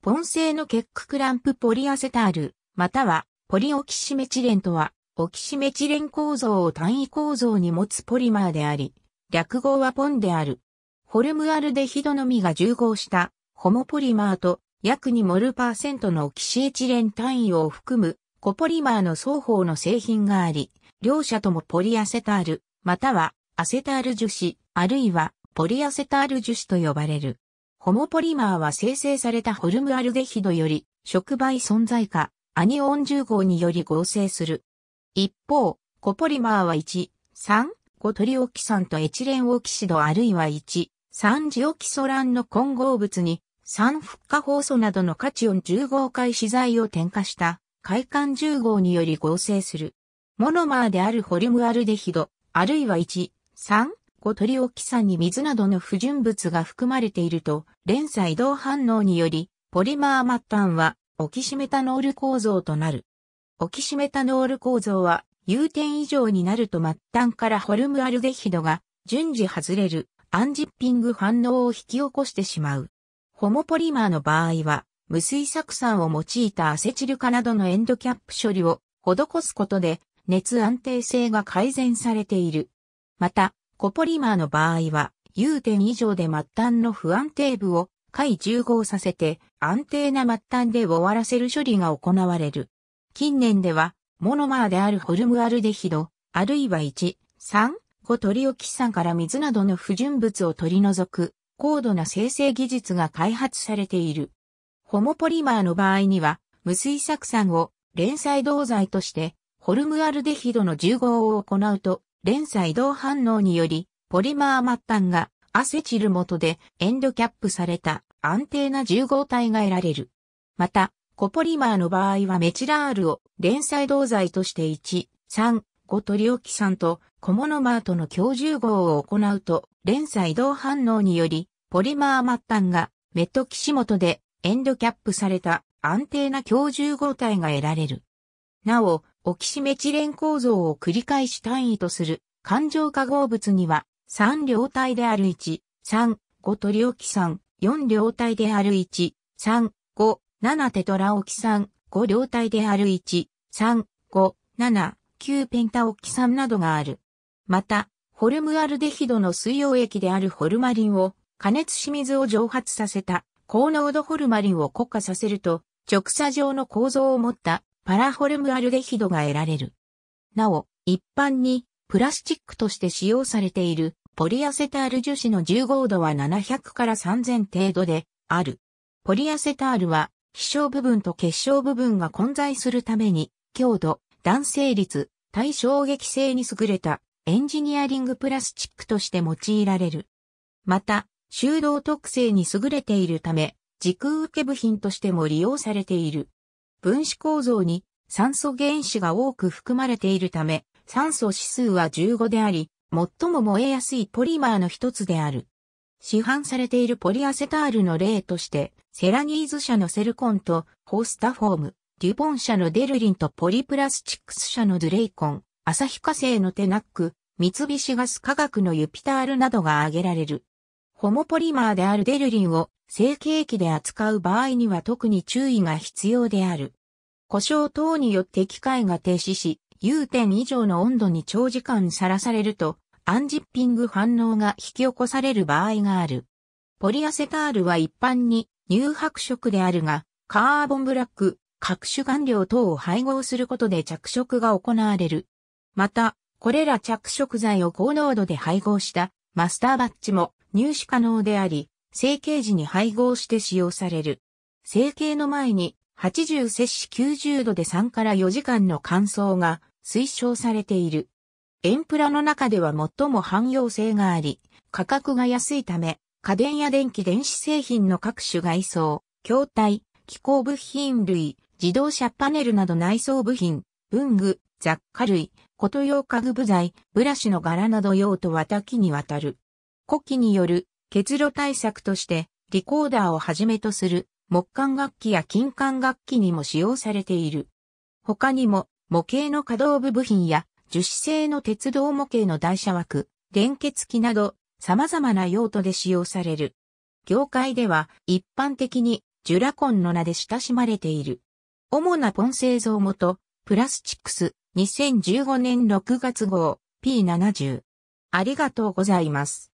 ポン製の結区クランプポリアセタール、またはポリオキシメチレンとは、オキシメチレン構造を単位構造に持つポリマーであり、略号はポンである。ホルムアルデヒドのみが重合したホモポリマーと約2モルパーセントのオキシエチレン単位を含むコポリマーの双方の製品があり、両者ともポリアセタール、またはアセタール樹脂、あるいはポリアセタール樹脂と呼ばれる。ホモポリマーは生成されたホルムアルデヒドより触媒存在化、アニオン10号により合成する。一方、コポリマーは1、3、5トリオキサンとエチレンオキシドあるいは1、3ジオキソランの混合物に酸フッ化放素などのカチオン10号回資材を添加した快感10号により合成する。モノマーであるホルムアルデヒド、あるいは1、3、ご取り置きさに水などの不純物が含まれていると、連鎖移動反応により、ポリマー末端は、オキシメタノール構造となる。オキシメタノール構造は、融点以上になると末端からホルムアルデヒドが順次外れるアンジッピング反応を引き起こしてしまう。ホモポリマーの場合は、無水酢酸を用いたアセチル化などのエンドキャップ処理を施すことで熱安定性が改善されている。また、コポリマーの場合は、融点以上で末端の不安定部を回重合させて安定な末端で終わらせる処理が行われる。近年では、モノマーであるホルムアルデヒド、あるいは1、3、5取り置き酸から水などの不純物を取り除く高度な生成技術が開発されている。ホモポリマーの場合には、無水酢酸を連載銅剤として、ホルムアルデヒドの重合を行うと、連鎖移動反応により、ポリマー末端がアセチル元でエンドキャップされた安定な重合体が得られる。また、コポリマーの場合はメチラールを連載動剤として1、3、5トリオキ酸とコモノマーとの共重合を行うと連鎖移動反応によりポリマー末端がメットキシ元でエンドキャップされた安定な共重合体が得られる。なお、オキシメチレン構造を繰り返し単位とする環状化合物には、3両体である1、3、5トリオキン、4両体である1、3、5、7テトラオキン、5両体である1、3、5、7、9ペンタオキンなどがある。また、ホルムアルデヒドの水溶液であるホルマリンを加熱し水を蒸発させた高濃度ホルマリンを固化させると直鎖状の構造を持ったパラホルムアルデヒドが得られる。なお、一般にプラスチックとして使用されているポリアセタール樹脂の15度は700から3000程度である。ポリアセタールは飛翔部分と結晶部分が混在するために強度、弾性率、対衝撃性に優れたエンジニアリングプラスチックとして用いられる。また、修道特性に優れているため、時空受け部品としても利用されている。分子構造に酸素原子が多く含まれているため、酸素指数は15であり、最も燃えやすいポリマーの一つである。市販されているポリアセタールの例として、セラニーズ社のセルコンとホースタフォーム、デュポン社のデルリンとポリプラスチックス社のドゥレイコン、アサヒカ製のテナック、三菱ガス化学のユピタールなどが挙げられる。ホモポリマーであるデルリンを成形機で扱う場合には特に注意が必要である。故障等によって機械が停止し、融点以上の温度に長時間さらされると、アンジッピング反応が引き起こされる場合がある。ポリアセタールは一般に乳白色であるが、カーボンブラック、各種顔料等を配合することで着色が行われる。また、これら着色剤を高濃度で配合したマスターバッチも入手可能であり、成形時に配合して使用される。成形の前に80摂氏90度で3から4時間の乾燥が推奨されている。エンプラの中では最も汎用性があり、価格が安いため、家電や電気電子製品の各種外装、筐体、機構部品類、自動車パネルなど内装部品、文具、雑貨類、こと用家具部材、ブラシの柄など用途は多岐にわたる。古希による結露対策として、リコーダーをはじめとする木管楽器や金管楽器にも使用されている。他にも模型の可動部部品や樹脂製の鉄道模型の台車枠、連結機など様々な用途で使用される。業界では一般的にジュラコンの名で親しまれている。主なポン製造元、プラスチックス2015年6月号 P70。ありがとうございます。